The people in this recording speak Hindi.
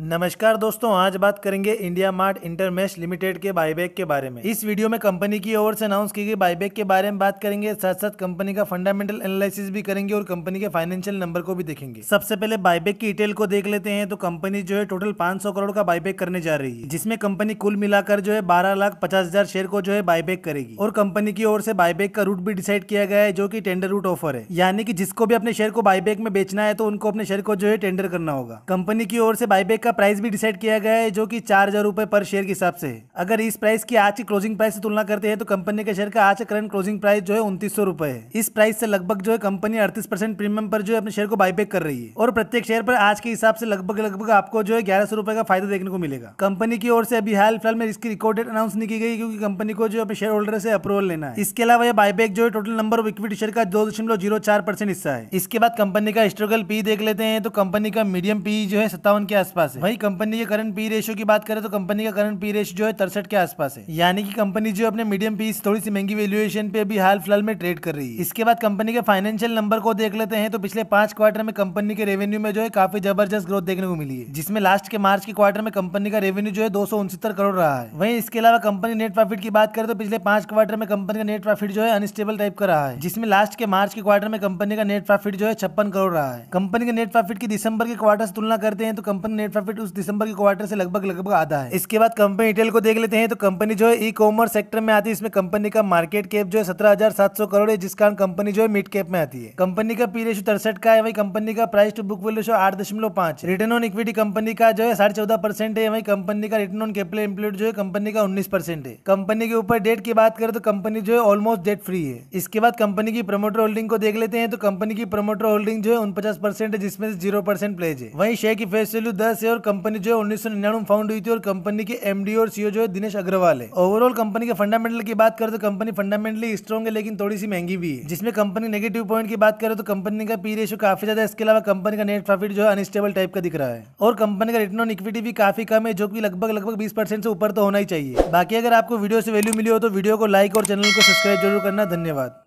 नमस्कार दोस्तों आज बात करेंगे इंडिया मार्ट इंटरमेश लिमिटेड के बायबैक के बारे में इस वीडियो में कंपनी की ओर से अनाउंस की गई बायबैक के बारे में बात करेंगे साथ साथ कंपनी का फंडामेंटल एनालिसिस भी करेंगे और कंपनी के फाइनेंशियल नंबर को भी देखेंगे सबसे पहले बायबैक की डिटेल को देख लेते हैं तो कंपनी जो है टोटल पांच करोड़ का बायबैक करने जा रही है जिसमें कंपनी कुल मिलाकर जो है बारह लाख पचास हजार शेयर को जो है बायबैक करेगी और कंपनी की ओर से बायबैक का रूट भी डिसाइड किया गया है जो की टेंडर रूट ऑफर है यानी कि जिसको भी अपने शेयर को बायबैक में बेचना है तो उनको अपने शेयर को जो है टेंडर करना होगा कंपनी की ओर से बायबैक का प्राइस भी डिसाइड किया गया है जो कि चार हजार रुपए पर शेयर के हिसाब से अगर इस प्राइस की आज की क्लोजिंग प्राइस से तुलना करते हैं तो कंपनी के शेयर का आज करंट क्लोजिंग प्राइस जो है उन्तीस सौ रुपए है इस प्राइस से लगभग जो है कंपनी अड़तीस परसेंट प्रीमियम पर जो है अपने शेयर को बाईबैक कर रही है और प्रत्येक शेयर पर आज के हिसाब से लगभग लगभग आपको जो है ग्यारह सौ रुपए का फायदा देखने को मिलेगा कंपनी की ओर से अभी हाल फिलहाल में इसकी रिकॉर्ड डेट अनाउंस नहीं की गई क्योंकि कंपनी को जो अपने शेयर होल्डर से अप्रूवल लेना है इसके अलावा यह बाईबैक जो है total number of equity share का दो दशमलव जीरो चार परसेंट हिस्सा है इसके बाद कंपनी का स्ट्रगल पी देख लेते हैं तो कंपनी का मीडियम पी जो है सत्तावन के आसपास आसपास है वही कंपनी के करंट पी रेशियो की बात करें तो कंपनी का करंट पी रेशियो जो है तिरसठ के आसपास है यानी कि कंपनी जो अपने मीडियम पीस थोड़ी सी महंगी वैल्यूएशन पे अभी हाल फिलहाल में ट्रेड कर रही है इसके बाद कंपनी के फाइनेंशियल नंबर को देख लेते हैं तो पिछले पांच क्वार्टर में कंपनी के रेवेन्यू में जो है काफी जबरदस्त ग्रोथ देखने को मिली है जिसमें लास्ट के मार्च के क्वार्टर में कंपनी का रेवेन्यू जो है दो करोड़ रहा है वही इसके अलावा कंपनी नेट प्रॉफिट की बात करें तो पिछले पांच क्वार्टर में कंपनी का नेट प्रॉफिट जो है अनस्टेबल टाइप का रहा है जिसमें लास्ट के मार्च के क्वार्टर में कंपनी का नेट प्रॉफिट जो है छप्पन करोड़ रहा है कंपनी के नेट प्रॉफिट की दिसंबर के क्वार्टर से तुलना करते हैं तो कंपनी नेट प्रॉफिट उस दिसंबर के क्वार्टर से लगभग लगभग आधा है इसके बाद कंपनी डिटेल को देख लेते हैं तो कंपनी जो है ई कॉमर्स सेक्टर में आती है इसमें कंपनी का मार्केट कैप जो है सत्रह करोड़ है जिस कारण कंपनी जो है मिड कैप में आती है कंपनी का पी रेशू तिरसठ का है वही कंपनी का प्राइस टू बुक वैल्यू आठ दशमलव पांच रिटर्न ऑन इक्विटी कंपनी का जो है साढ़े चौदह परसेंट है वही कंपनी का रिटर्न ऑन कैपिटल एम्प्लॉयड जो है कंपनी का उन्नीस परसेंट है कंपनी के ऊपर डेट की बात करें तो कंपनी जो है ऑलमोस्ट डेट फ्री है इसके बाद कंपनी की प्रमोटर होल्डिंग को देख लेते हैं तो कंपनी की प्रमोटर होल्डिंग जो है उनपचास परसेंट है जिसमें जीरो परसेंट प्लेज है वही शेयर की फेस वैल्यू दस है और कंपनी जो है उन्नीस सौ में फाउंड हुई थी और कंपनी के एमडी और सीओ जो है दिनेश अग्रवाल है ओवरऑल कंपनी के फंडामेंटल की बात करें तो कंपनी फंडामेंटली स्ट्रॉन्ग है लेकिन थोड़ी सी महंगी भी है जिसमें कंपनी नेगेटिव पॉइंट की बात करें तो कंपनी का पी रेशियो काफी ज्यादा इसके अलावा कंपनी का नेट प्रॉफिट जो है अनस्टेबल टाइप का दिख रहा है और कंपनी का रिटर्न ऑन इक्विटी भी काफी कम है जो कि लगभग लगभग बीस परसेंट से ऊपर तो होना ही चाहिए बाकी अगर आपको वीडियो से वैल्यू मिली हो तो वीडियो को लाइक और चैनल को सब्सक्राइब जरूर करना धन्यवाद